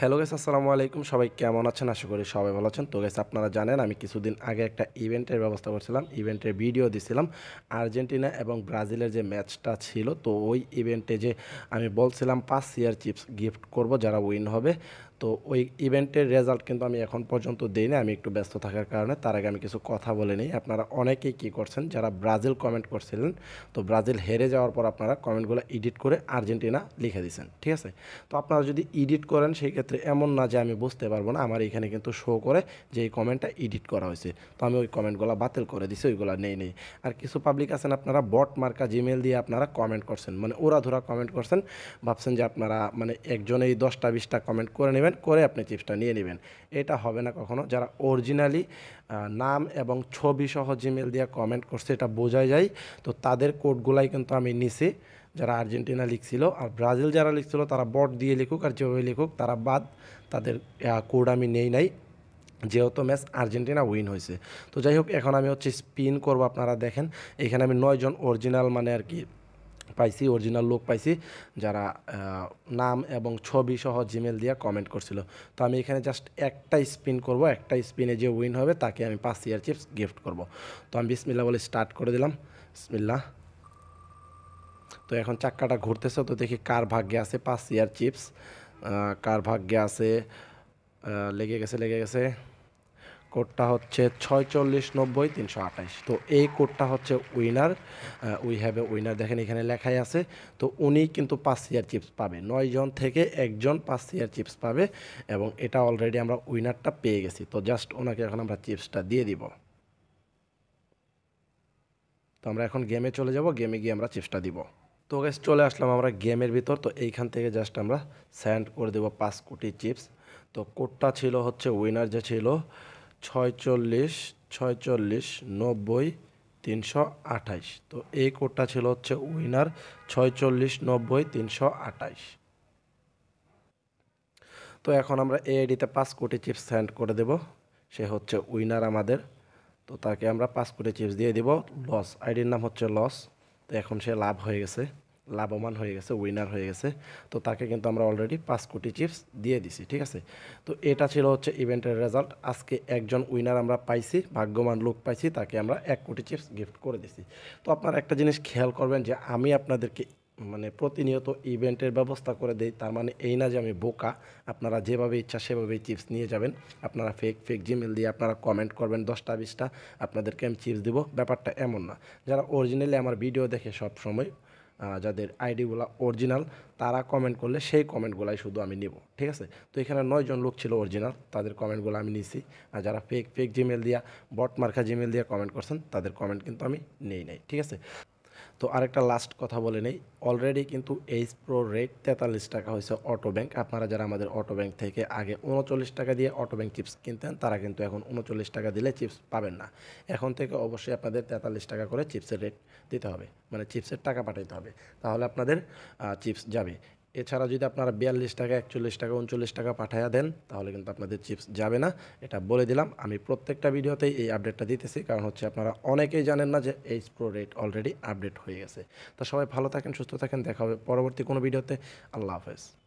hello guess আসসালামু আলাইকুম সবাই কেমন আছেন আশা করি সবাই ভালো আছেন তো গেস আপনারা জানেন আমি কিছুদিন আগে একটা ইভেন্টের ব্যবস্থা করছিলাম ইভেন্টের ভিডিও দিছিলাম আর্জেন্টিনা এবং ব্রাজিলের যে ম্যাচটা ছিল তো ওই ইভেন্টে যে আমি বলছিলাম পাঁচ ইয়ার চিপস গিফট করব যারা উইন হবে তো ওই ইভেন্টের রেজাল্ট কিন্তু আমি এখন পর্যন্ত দিই না আমি একটু ব্যস্ত থাকার কারণে তার আগে আমি কিছু কথা বলে নিই আপনারা অনেকেই কী করছেন যারা ব্রাজিল কমেন্ট করছিলেন তো ব্রাজিল হেরে যাওয়ার পর আপনারা কমেন্টগুলো এডিট করে আর্জেন্টিনা লিখে দিয়েছেন ঠিক আছে তো আপনারা যদি এডিট করেন সেই ক্ষেত্রে এমন না যে আমি বুঝতে পারবো না আমার এখানে কিন্তু শো করে যে এই কমেন্টটা এডিট করা হয়েছে তো আমি ওই কমেন্টগুলো বাতিল করে দিছি ওইগুলো নেই নেই আর কিছু পাবলিক আছেন আপনারা বট মার্কা জিমেল দিয়ে আপনারা কমেন্ট করছেন মানে ওরা ধরা কমেন্ট করছেন ভাবছেন যে আপনারা মানে একজনেই দশটা বিশটা কমেন্ট করে নেবেন নেবেন করে আপনি চিপসটা নিয়ে নেবেন এটা হবে না কখনো যারা অরিজিনালি নাম এবং ছবি সহ জিমেল দিয়ে কমেন্ট করছে এটা বোঝা যায় তো তাদের কোডগুলাই কিন্তু আমি নিছি যারা আর্জেন্টিনা লিখছিল আর ব্রাজিল যারা লিখছিল তারা বট দিয়ে লিখুক আর যেভাবে লিখুক তারা বাদ তাদের কোড আমি নেই নাই যেহেতু ম্যাচ আর্জেন্টিনা উইন হয়েছে তো যাই হোক এখন আমি হচ্ছে স্পিন করব আপনারা দেখেন এখানে আমি নয়জন অরিজিনাল মানে আর কি পাইছি অরিজিনাল লোক পাইছি যারা নাম এবং ছবি সহ জিমেল দিয়ে কমেন্ট করছিল তো আমি এখানে জাস্ট একটা স্পিন করব একটা স্পিনে যে উইন হবে তাকে আমি পাঁচ ইয়ার চিপস গিফট করব তো আমি বিসমিল্লা বলে স্টার্ট করে দিলাম বিসমিল্লা তো এখন চাক্কাটা ঘুরতেছে তো দেখি কার ভাগ্যে আছে পাঁচ ইয়ার চিপস কার ভাগ্যে আছে লেগে গেছে লেগে গেছে কোডটা হচ্ছে ছয়চল্লিশ নব্বই তিনশো আঠাইশ তো এই কোডটা হচ্ছে winner we have a winner দেখেন এখানে লেখাই আছে তো উনি কিন্তু পাঁচ ইয়ার চিপস পাবে নয়জন থেকে একজন পাঁচ ইয়ার চিপস পাবে এবং এটা অলরেডি আমরা উইনারটা পেয়ে গেছি তো জাস্ট ওনাকে এখন আমরা চিপসটা দিয়ে দিব তো আমরা এখন গেমে চলে যাব গেমে গিয়ে আমরা চিপসটা দিব তো গ্যাস চলে আসলাম আমরা গেমের ভিতর তো এইখান থেকে জাস্ট আমরা স্যান্ড করে দেবো পাঁচ কোটি চিপস তো কোডটা ছিল হচ্ছে উইনার যে ছিল ছয়চল্লিশ ছয়চল্লিশ নব্বই তিনশো আঠাইশ তো এই কোডটা ছিল হচ্ছে উইনার ছয়চল্লিশ নব্বই তিনশো আঠাইশ তো এখন আমরা এই আইডিতে পাঁচ কোটি চিপস সেন্ড করে দেব সে হচ্ছে উইনার আমাদের তো তাকে আমরা পাঁচ কোটি চিপস দিয়ে দিব লস আইডির নাম হচ্ছে লস তো এখন সে লাভ হয়ে গেছে লাভবান হয়ে গেছে উইনার হয়ে গেছে তো তাকে কিন্তু আমরা অলরেডি পাঁচ কোটি চিপস দিয়ে দিছি ঠিক আছে তো এটা ছিল হচ্ছে ইভেন্টের রেজাল্ট আজকে একজন উইনার আমরা পাইছি ভাগ্যবান লোক পাইছি তাকে আমরা এক কোটি চিপস গিফট করে দিছি তো আপনারা একটা জিনিস খেয়াল করবেন যে আমি আপনাদেরকে মানে প্রতিনিয়ত ইভেন্টের ব্যবস্থা করে দেই তার মানে এই না যে আমি বোকা আপনারা যেভাবে ইচ্ছা সেভাবেই চিপস নিয়ে যাবেন আপনারা ফেক ফেক জিমেল দিয়ে আপনারা কমেন্ট করবেন দশটা বিশটা আপনাদেরকে আমি চিপস দিব ব্যাপারটা এমন না যারা অরিজিনালি আমার ভিডিও দেখে সব সময় যাদের আইডিগুলো অরিজিনাল তারা কমেন্ট করলে সেই কমেন্টগুলাই শুধু আমি নেব ঠিক আছে তো এখানে নয়জন লোক ছিল অরিজিনাল তাদের কমেন্টগুলো আমি নিছি আর যারা ফেক ফেক জিমেল দিয়া বট মার্কা জিমেল দিয়া কমেন্ট করছেন তাদের কমেন্ট কিন্তু আমি নেই নাই ঠিক আছে তো আরেকটা লাস্ট কথা বলে নেই অলরেডি কিন্তু এইচ প্রো রেট তেতাল্লিশ টাকা হয়েছে অটো ব্যাংক আপনারা যারা আমাদের অটো ব্যাংক থেকে আগে উনচল্লিশ টাকা দিয়ে অটো ব্যাংক চিপস কিনতেন তারা কিন্তু এখন উনচল্লিশ টাকা দিলে চিপস পাবেন না এখন থেকে অবশ্যই আপনাদের তেতাল্লিশ টাকা করে চিপসের রেট দিতে হবে মানে চিপসের টাকা পাঠাইতে হবে তাহলে আপনাদের চিপস যাবে এছাড়া যদি আপনারা বিয়াল্লিশ টাকা একচল্লিশ টাকা উনচল্লিশ টাকা পাঠাইয়া দেন তাহলে কিন্তু আপনাদের চিপস যাবে না এটা বলে দিলাম আমি প্রত্যেকটা ভিডিওতেই এই আপডেটটা দিতেছি কারণ হচ্ছে আপনারা অনেকেই জানেন না যে এই প্রো রেট অলরেডি আপডেট হয়ে গেছে তো সবাই ভালো থাকেন সুস্থ থাকেন দেখা হবে পরবর্তী কোনো ভিডিওতে আল্লাহ হাফেজ